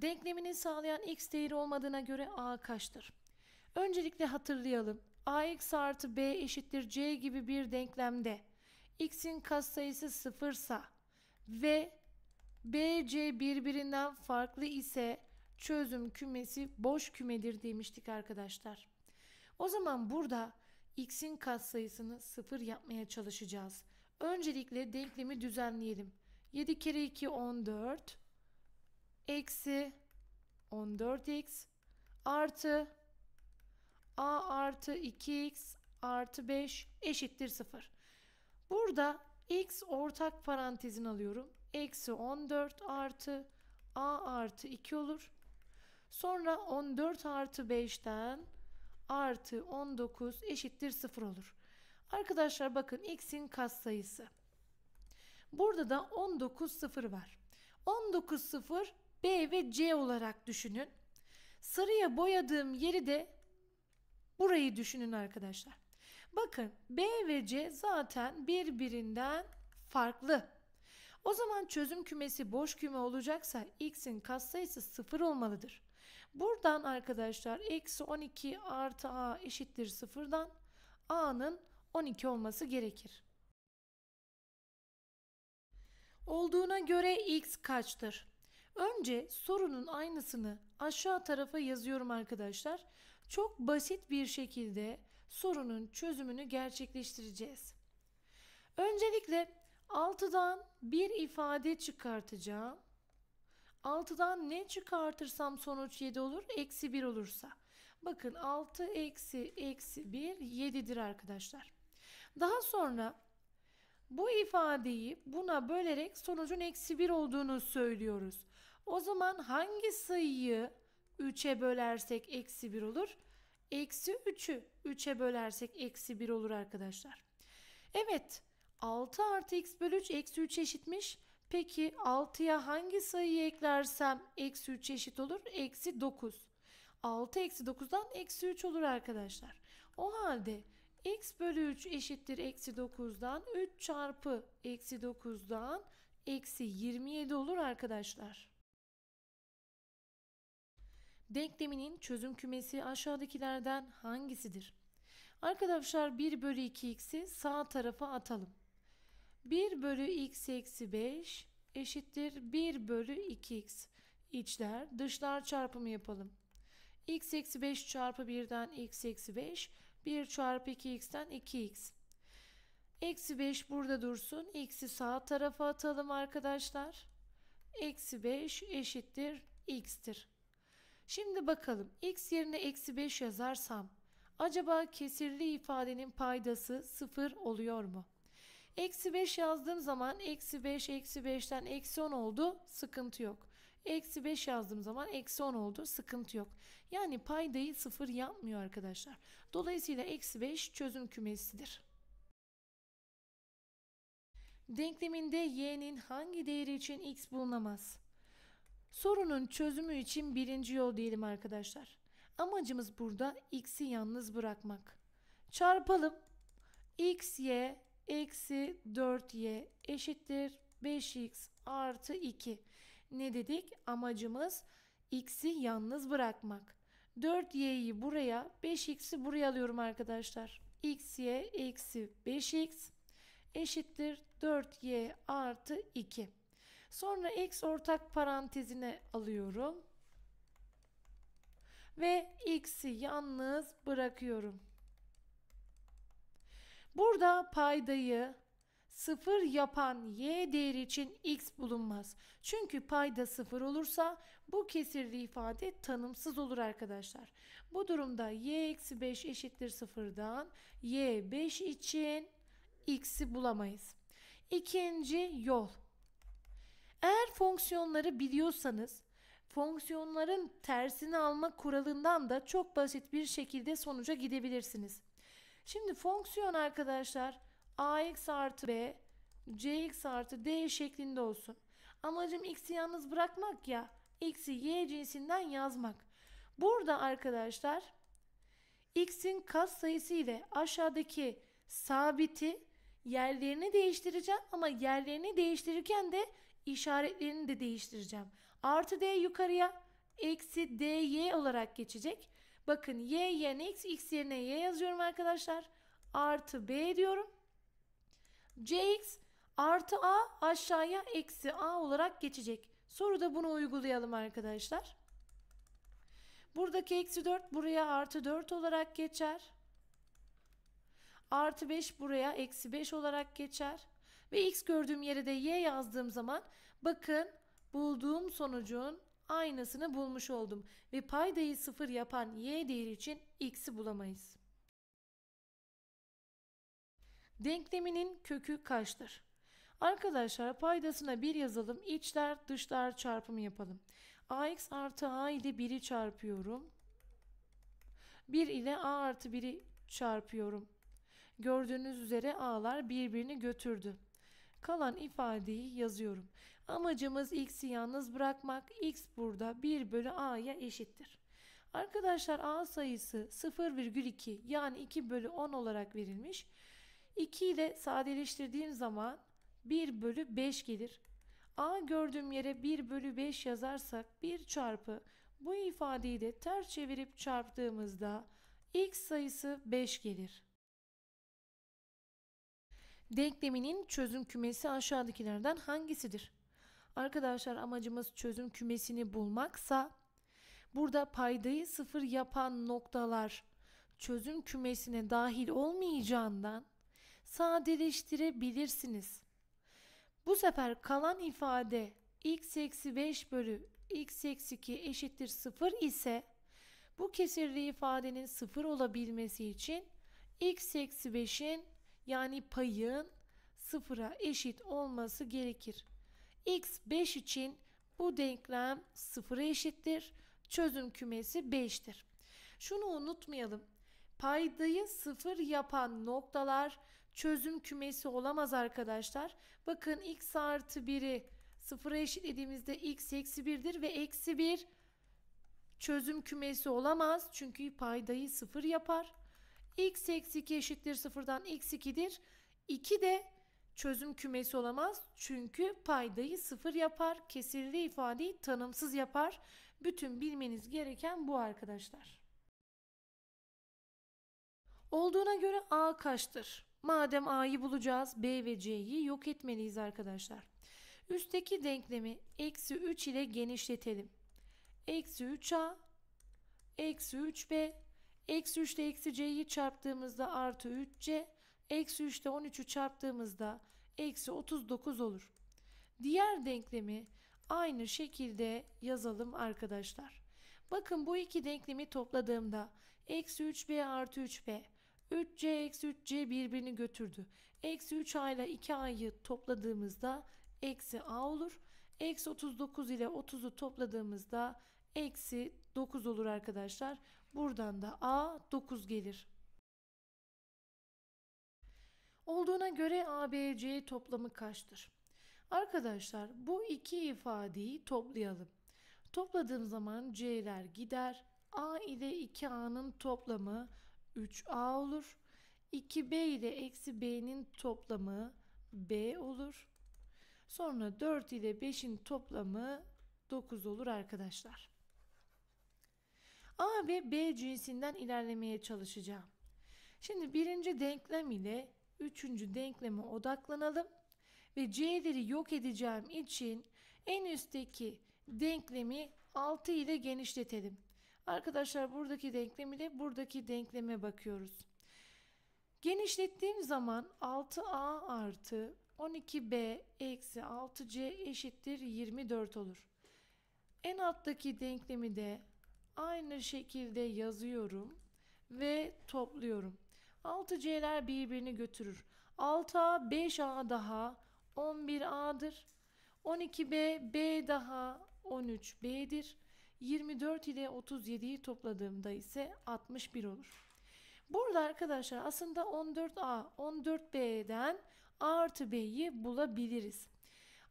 Denklemini sağlayan x değeri olmadığına göre a kaçtır? Öncelikle hatırlayalım. ax artı b eşittir c gibi bir denklemde x'in katsayısı sıfırsa ve bc birbirinden farklı ise çözüm kümesi boş kümedir demiştik arkadaşlar. O zaman burada x'in katsayısını sıfır yapmaya çalışacağız. Öncelikle denklemi düzenleyelim. 7 kere 2 14 eksi 14x artı a artı 2x artı 5 eşittir 0. Burada x ortak parantezin alıyorum. Eksi 14 artı a artı 2 olur. Sonra 14 artı 5'ten artı 19 eşittir 0 olur. Arkadaşlar bakın x'in katsayısı. Burada da 19 0 var. 19 0 B ve C olarak düşünün. Sarıya boyadığım yeri de burayı düşünün arkadaşlar. Bakın B ve C zaten birbirinden farklı. O zaman çözüm kümesi boş küme olacaksa x'in katsayısı 0 olmalıdır. Buradan arkadaşlar eksi 12 artı a eşittir 0'dan a'nın 12 olması gerekir. Olduğuna göre x kaçtır? Önce sorunun aynısını aşağı tarafa yazıyorum arkadaşlar. Çok basit bir şekilde sorunun çözümünü gerçekleştireceğiz. Öncelikle 6'dan bir ifade çıkartacağım. 6'dan ne çıkartırsam sonuç 7 olur. Eksi 1 olursa. Bakın 6 eksi eksi 1 7'dir arkadaşlar. Daha sonra bu ifadeyi buna bölerek sonucun eksi 1 olduğunu söylüyoruz. O zaman hangi sayıyı 3'e bölersek eksi 1 olur? Eksi 3'ü 3'e bölersek eksi 1 olur arkadaşlar. Evet 6 artı x bölü 3 eksi 3 eşitmiş. Peki 6'ya hangi sayıyı eklersem eksi 3 eşit olur? Eksi 9. 6 eksi 9'dan eksi 3 olur arkadaşlar. O halde x bölü 3 eşittir eksi 9'dan 3 çarpı eksi 9'dan eksi 27 olur arkadaşlar. Denkleminin çözüm kümesi aşağıdakilerden hangisidir? Arkadaşlar 1 bölü 2x'i sağ tarafa atalım. 1 bölü x eksi 5 eşittir 1 bölü 2x. İçler dışlar çarpımı yapalım. x eksi 5 çarpı 1'den x eksi 5 1 çarpı 2x'ten 2x. Eksi 5 burada dursun. X'i sağ tarafa atalım arkadaşlar. Eksi 5 eşittir x'tir. Şimdi bakalım x yerine eksi 5 yazarsam acaba kesirli ifadenin paydası 0 oluyor mu? Eksi 5 yazdığım zaman eksi 5 eksi 5'ten eksi 10 oldu sıkıntı yok. Eksi 5 yazdığım zaman eksi 10 oldu sıkıntı yok. Yani paydayı 0 yapmıyor arkadaşlar. Dolayısıyla eksi 5 çözüm kümesidir. Denkleminde y'nin hangi değeri için x bulunamaz? Sorunun çözümü için birinci yol diyelim arkadaşlar. Amacımız burada x'i yalnız bırakmak. Çarpalım. x, y, eksi 4y eşittir 5x artı 2. Ne dedik? Amacımız x'i yalnız bırakmak. 4y'yi buraya 5x'i buraya alıyorum arkadaşlar. X y eksi 5x eşittir 4y artı 2. Sonra x ortak parantezine alıyorum. Ve x'i yalnız bırakıyorum. Burada paydayı sıfır yapan y değeri için x bulunmaz. Çünkü payda sıfır olursa bu kesirli ifade tanımsız olur arkadaşlar. Bu durumda y eksi 5 eşittir sıfırdan y 5 için x'i bulamayız. İkinci yol eğer fonksiyonları biliyorsanız fonksiyonların tersini alma kuralından da çok basit bir şekilde sonuca gidebilirsiniz. Şimdi fonksiyon arkadaşlar ax artı b cx artı d şeklinde olsun. Amacım x'i yalnız bırakmak ya x'i y cinsinden yazmak. Burada arkadaşlar x'in kat sayısı ile aşağıdaki sabiti yerlerini değiştireceğim ama yerlerini değiştirirken de işaretlerini de değiştireceğim. Artı D yukarıya eksi d y olarak geçecek. Bakın y yerine x, x yerine y yazıyorum arkadaşlar. Artı b diyorum. cx artı a aşağıya eksi a olarak geçecek. Soruda bunu uygulayalım arkadaşlar. Buradaki eksi 4 buraya artı 4 olarak geçer. Artı 5 buraya eksi 5 olarak geçer. Ve x gördüğüm yere de y yazdığım zaman bakın bulduğum sonucun aynısını bulmuş oldum. Ve paydayı sıfır yapan y değeri için x'i bulamayız. Denkleminin kökü kaçtır? Arkadaşlar paydasına 1 yazalım. İçler dışlar çarpımı yapalım. ax artı a ile 1'i çarpıyorum. 1 ile a artı 1'i çarpıyorum. Gördüğünüz üzere a'lar birbirini götürdü kalan ifadeyi yazıyorum. Amacımız x'i yalnız bırakmak. x burada 1 bölü a'ya eşittir. Arkadaşlar a sayısı 0,2 yani 2 bölü 10 olarak verilmiş. 2 ile sadeleştirdiğim zaman 1 bölü 5 gelir. A gördüğüm yere 1 bölü 5 yazarsak 1 çarpı bu ifadeyi de ters çevirip çarptığımızda x sayısı 5 gelir. Denkleminin çözüm kümesi aşağıdakilerden hangisidir? Arkadaşlar amacımız çözüm kümesini bulmaksa burada paydayı sıfır yapan noktalar çözüm kümesine dahil olmayacağından sadeleştirebilirsiniz. Bu sefer kalan ifade x eksi 5 bölü x eksi 2 eşittir 0 ise bu kesirli ifadenin 0 olabilmesi için x eksi 5'in yani payın sıfıra eşit olması gerekir. X 5 için bu denklem sıfıra eşittir. Çözüm kümesi 5'tir. Şunu unutmayalım. Paydayı sıfır yapan noktalar çözüm kümesi olamaz arkadaşlar. Bakın x artı 1'i sıfıra eşitlediğimizde x eksi 1'dir ve eksi 1 çözüm kümesi olamaz. Çünkü paydayı sıfır yapar x eksi 2 eşittir 0'dan x 2'dir. 2 de çözüm kümesi olamaz. Çünkü paydayı 0 yapar. Kesirli ifadeyi tanımsız yapar. Bütün bilmeniz gereken bu arkadaşlar. Olduğuna göre a kaçtır? Madem a'yı bulacağız b ve c'yi yok etmeliyiz arkadaşlar. Üstteki denklemi eksi 3 ile genişletelim. Eksi 3a, eksi 3b Eksi 3 ile eksi c'yi çarptığımızda artı 3c. Eksi 3 ile 13'ü çarptığımızda eksi 39 olur. Diğer denklemi aynı şekilde yazalım arkadaşlar. Bakın bu iki denklemi topladığımda eksi 3b artı 3b 3c eksi 3c birbirini götürdü. Eksi 3a ile 2a'yı topladığımızda eksi a olur. Eksi 39 ile 30'u topladığımızda eksi 9 olur arkadaşlar. Buradan da A 9 gelir. Olduğuna göre ABC toplamı kaçtır? Arkadaşlar bu iki ifadeyi toplayalım. Topladığım zaman C'ler gider. A ile 2A'nın toplamı 3A olur. 2B ile eksi B'nin toplamı B olur. Sonra 4 ile 5'in toplamı 9 olur arkadaşlar. A ve B cinsinden ilerlemeye çalışacağım. Şimdi birinci denklem ile üçüncü denkleme odaklanalım ve C'leri yok edeceğim için en üstteki denklemi 6 ile genişletelim. Arkadaşlar buradaki denklem ile buradaki denkleme bakıyoruz. Genişlettiğim zaman 6A artı 12B eksi 6C eşittir 24 olur. En alttaki denklemi de aynı şekilde yazıyorum ve topluyorum. 6C'ler birbirini götürür. 6A 5A daha 11A'dır. 12B B daha 13B'dir. 24 ile 37'yi topladığımda ise 61 olur. Burada arkadaşlar aslında 14A 14B'den A artı B'yi bulabiliriz.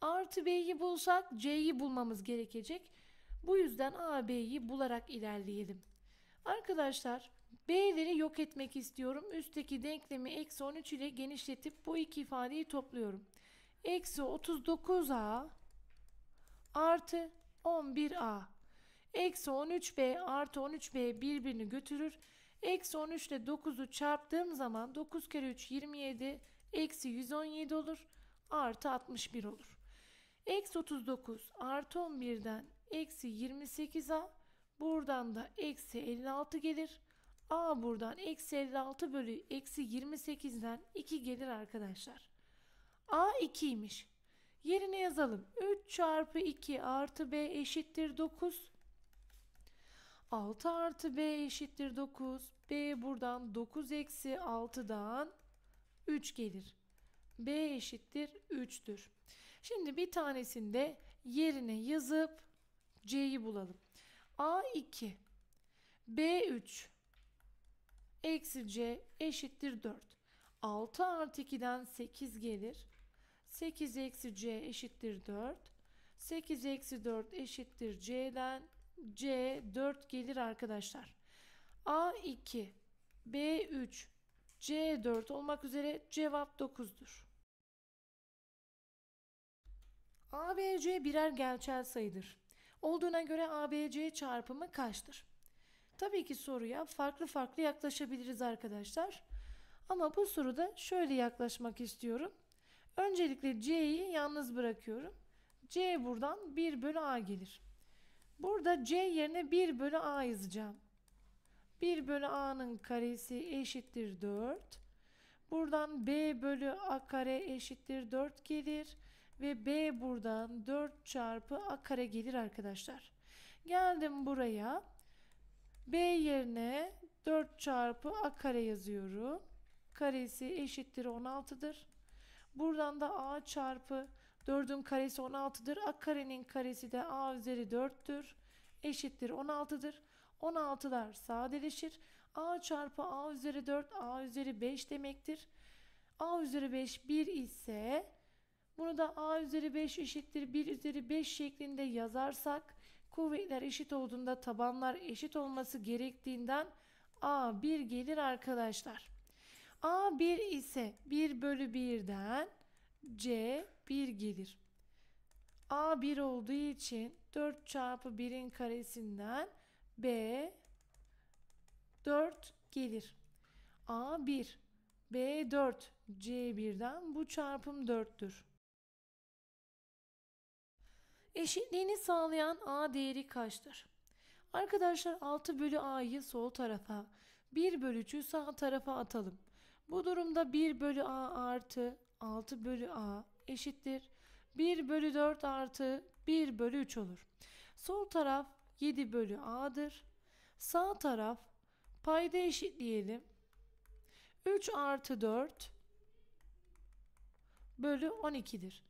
A artı B'yi bulsak C'yi bulmamız gerekecek. Bu yüzden A, B'yi bularak ilerleyelim. Arkadaşlar B'leri yok etmek istiyorum. Üstteki denklemi eksi 13 ile genişletip bu iki ifadeyi topluyorum. Eksi 39A artı 11A. Eksi 13B artı 13B birbirini götürür. Eksi 13 ile 9'u çarptığım zaman 9 kere 3 27 eksi 117 olur. Artı 61 olur. Eksi 39 artı 11'den eksi 28a buradan da eksi 56 gelir. A buradan eksi 56 bölü eksi 28'den 2 gelir arkadaşlar. A 2'ymiş. Yerine yazalım. 3 çarpı 2 artı B eşittir 9. 6 artı B eşittir 9. B buradan 9 eksi 6'dan 3 gelir. B eşittir 3'tür. Şimdi bir tanesinde yerine yazıp C'yi bulalım. A2 B3 eksi C eşittir 4. 6 artı 2'den 8 gelir. 8 eksi C eşittir 4. 8 eksi 4 eşittir C'den C 4 gelir arkadaşlar. A2 B3 C4 olmak üzere cevap 9'dur. A, B, C birer gerçel sayıdır olduğuna göre ABC çarpımı kaçtır? Tabii ki soruya farklı farklı yaklaşabiliriz arkadaşlar. Ama bu soruda şöyle yaklaşmak istiyorum. Öncelikle C'yi yalnız bırakıyorum. C buradan 1 bölü A gelir. Burada C yerine 1 bölü A yazacağım. 1 bölü A'nın karesi eşittir 4. Buradan B bölü A kare eşittir 4 gelir. Ve B buradan 4 çarpı A kare gelir arkadaşlar. Geldim buraya. B yerine 4 çarpı A kare yazıyorum. Karesi eşittir 16'dır. Buradan da A çarpı 4'ün karesi 16'dır. A karenin karesi de A üzeri 4'tür. Eşittir 16'dır. 16'lar sadeleşir. A çarpı A üzeri 4 A üzeri 5 demektir. A üzeri 5 1 ise bunu da a üzeri 5 eşittir 1 üzeri 5 şeklinde yazarsak kuvvetler eşit olduğunda tabanlar eşit olması gerektiğinden a 1 gelir arkadaşlar. a 1 ise 1 bölü 1'den c 1 gelir. a 1 olduğu için 4 çarpı 1'in karesinden b 4 gelir. a 1 B4 C1'den bu çarpım 4'tür. Eşitliğini sağlayan A değeri kaçtır? Arkadaşlar 6 bölü A'yı sol tarafa, 1 bölü 3'ü sağ tarafa atalım. Bu durumda 1 bölü A artı 6 bölü A eşittir. 1 bölü 4 artı 1 bölü 3 olur. Sol taraf 7 bölü A'dır. Sağ taraf payda eşitleyelim. 3 artı 4 bölü 12'dir.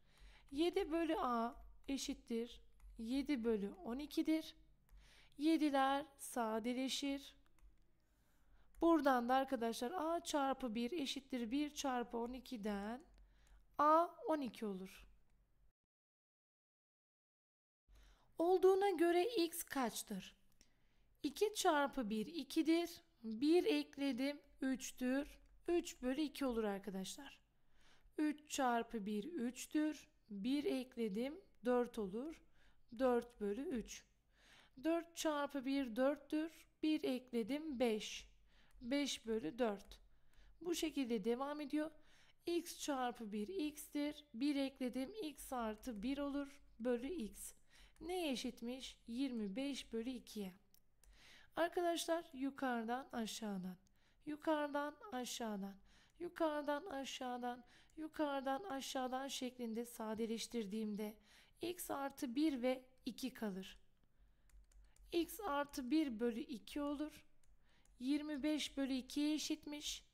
7 bölü A eşittir 7 bölü 12'dir. 7'ler sadeleşir. Buradan da arkadaşlar a çarpı 1 eşittir 1 çarpı 12'den a 12 olur. Olduğuna göre x kaçtır? 2 çarpı 1 2'dir. 1 ekledim 3'tür. 3 bölü 2 olur arkadaşlar. 3 çarpı 1 3'tür. 1 ekledim 4 olur. 4 bölü 3. 4 çarpı 1 4'tür. 1 ekledim 5. 5 bölü 4. Bu şekilde devam ediyor. x çarpı 1 x'tir. 1 ekledim x artı 1 olur. Bölü x. Ne eşitmiş? 25 bölü 2'ye. Arkadaşlar yukarıdan aşağıdan. Yukarıdan aşağıdan. Yukarıdan aşağıdan. Yukarıdan aşağıdan şeklinde sadeleştirdiğimde x artı 1 ve 2 kalır. x artı 1 bölü 2 olur. 25 bölü 2'ye eşitmiş.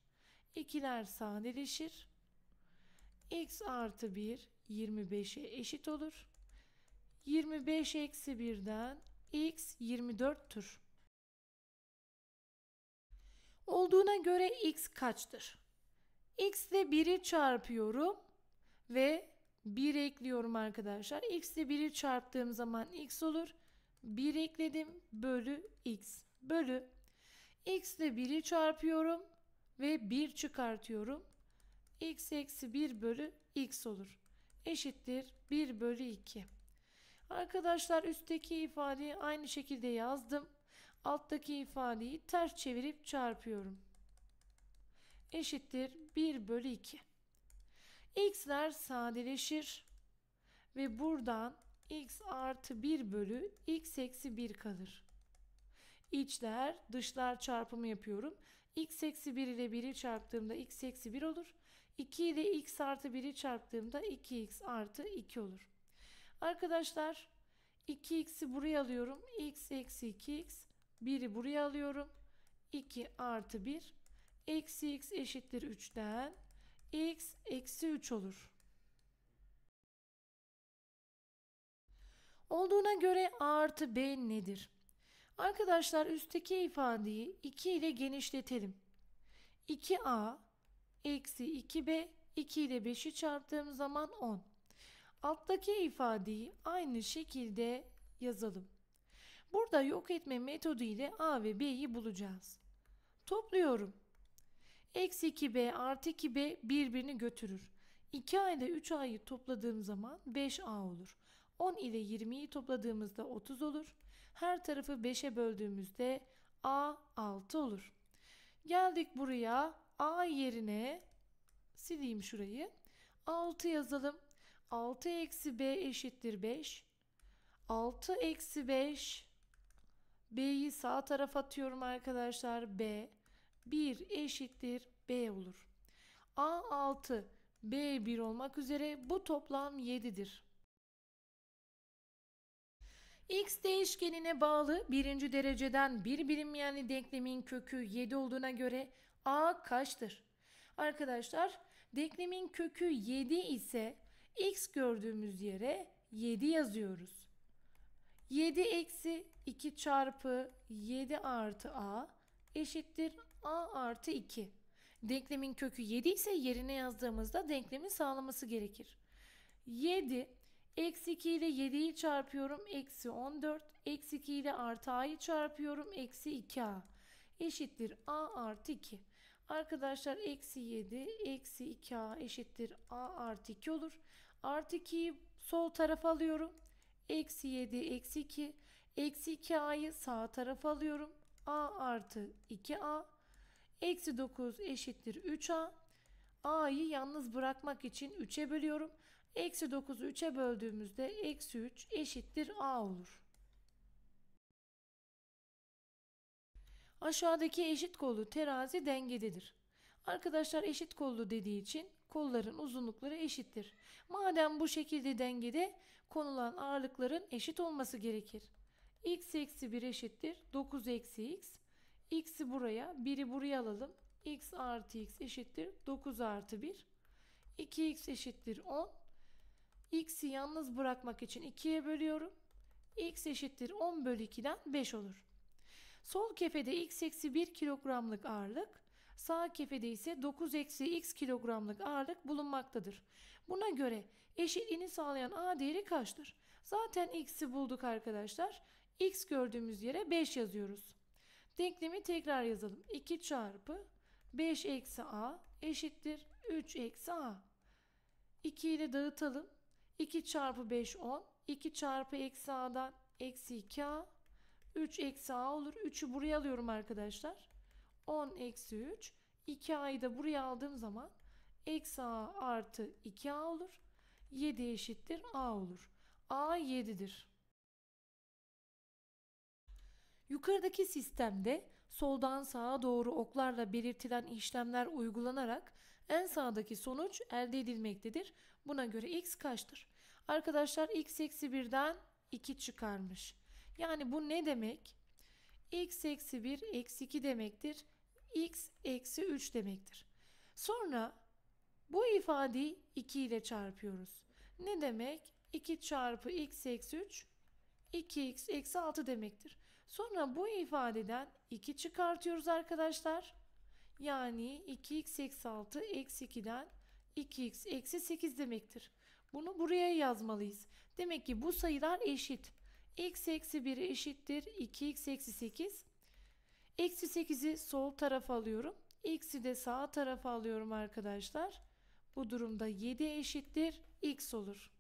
İkiler sadeleşir. x artı 1 25'e eşit olur. 25 eksi 1'den x 24'tür. Olduğuna göre x kaçtır? x ile 1'i çarpıyorum ve 1 ekliyorum arkadaşlar. x ile 1'i çarptığım zaman X olur. 1 ekledim bölü X bölü X ile 1'i çarpıyorum ve 1 çıkartıyorum. X eksi 1 bölü X olur. Eşittir 1 bölü 2. Arkadaşlar üstteki ifadeyi aynı şekilde yazdım. Alttaki ifadeyi ters çevirip çarpıyorum. Eşittir 1 bölü 2. X'ler sadeleşir ve buradan x artı 1 bölü x eksi 1 kalır. İçler dışlar çarpımı yapıyorum. x eksi 1 ile 1'i çarptığımda x eksi 1 olur. 2 ile x artı 1'i çarptığımda 2x artı 2 olur. Arkadaşlar 2x'i buraya alıyorum. x eksi 2x 1'i buraya alıyorum. 2 artı 1 eksi x eşittir 3'ten x eksi 3 olur. Olduğuna göre a artı b nedir? Arkadaşlar üstteki ifadeyi 2 ile genişletelim. 2a eksi 2b 2 ile 5'i çarptığım zaman 10. Alttaki ifadeyi aynı şekilde yazalım. Burada yok etme metodu ile a ve b'yi bulacağız. Topluyorum. Eksi 2b artı 2b birbirini götürür. 2 a ile 3 a'yı topladığım zaman 5 a olur. 10 ile 20'yi topladığımızda 30 olur. Her tarafı 5'e böldüğümüzde a 6 olur. Geldik buraya a yerine sileyim şurayı. 6 yazalım. 6 eksi b eşittir 5. 6 eksi 5 b'yi sağ tarafa atıyorum arkadaşlar. b 1 eşittir B olur. A 6, B 1 olmak üzere bu toplam 7'dir. X değişkenine bağlı birinci dereceden bir birim yani denklemin kökü 7 olduğuna göre A kaçtır? Arkadaşlar denklemin kökü 7 ise X gördüğümüz yere 7 yazıyoruz. 7 eksi 2 çarpı 7 artı A eşittir a artı 2. Denklemin kökü 7 ise yerine yazdığımızda denklemin sağlaması gerekir. 7 Eksi 2 ile 7'yi çarpıyorum. Eksi 14. Eksi 2 ile artı a'yı çarpıyorum. Eksi 2a. Eşittir a artı 2. Arkadaşlar eksi 7 eksi 2a eşittir a artı 2 olur. Artı 2'yi sol tarafa alıyorum. Eksi 7 eksi 2. Eksi 2a'yı sağ tarafa alıyorum. a artı 2a Eksi 9 eşittir 3a. a'yı yalnız bırakmak için 3'e bölüyorum. Eksi 9'u 3'e böldüğümüzde eksi 3 eşittir a olur. Aşağıdaki eşit kollu terazi dengededir. Arkadaşlar eşit kollu dediği için kolların uzunlukları eşittir. Madem bu şekilde dengede konulan ağırlıkların eşit olması gerekir. x eksi 1 eşittir 9 eksi x x'i buraya 1'i buraya alalım. x artı x eşittir 9 artı 1. 2x eşittir 10. x'i yalnız bırakmak için 2'ye bölüyorum. x eşittir 10 bölü 2'den 5 olur. Sol kefede x eksi 1 kilogramlık ağırlık, sağ kefede ise 9 eksi x kilogramlık ağırlık bulunmaktadır. Buna göre eşitliğini sağlayan a değeri kaçtır? Zaten x'i bulduk arkadaşlar. x gördüğümüz yere 5 yazıyoruz. Denklemi tekrar yazalım. 2 çarpı 5 eksi a eşittir 3 eksi a. 2 ile dağıtalım. 2 çarpı 5 10. 2 çarpı eksi a'dan eksi 2 a. 3 eksi a olur. 3'ü buraya alıyorum arkadaşlar. 10 eksi 3. 2 a'yı da buraya aldığım zaman eksi a artı 2 a olur. 7 eşittir a olur. a 7'dir. Yukarıdaki sistemde soldan sağa doğru oklarla belirtilen işlemler uygulanarak en sağdaki sonuç elde edilmektedir. Buna göre x kaçtır? Arkadaşlar x eksi birden 2 çıkarmış. Yani bu ne demek? x eksi 1 eksi 2 demektir. x eksi 3 demektir. Sonra bu ifadeyi 2 ile çarpıyoruz. Ne demek? 2 çarpı x eksi 3 2x eksi 6 demektir. Sonra bu ifadeden 2 çıkartıyoruz arkadaşlar. Yani 2x eksi 6 eksi 2'den 2x eksi 8 demektir. Bunu buraya yazmalıyız. Demek ki bu sayılar eşit. x eksi 1 eşittir 2x eksi 8. Eksi 8'i sol tarafa alıyorum. X'i de sağ tarafa alıyorum arkadaşlar. Bu durumda 7 eşittir x olur.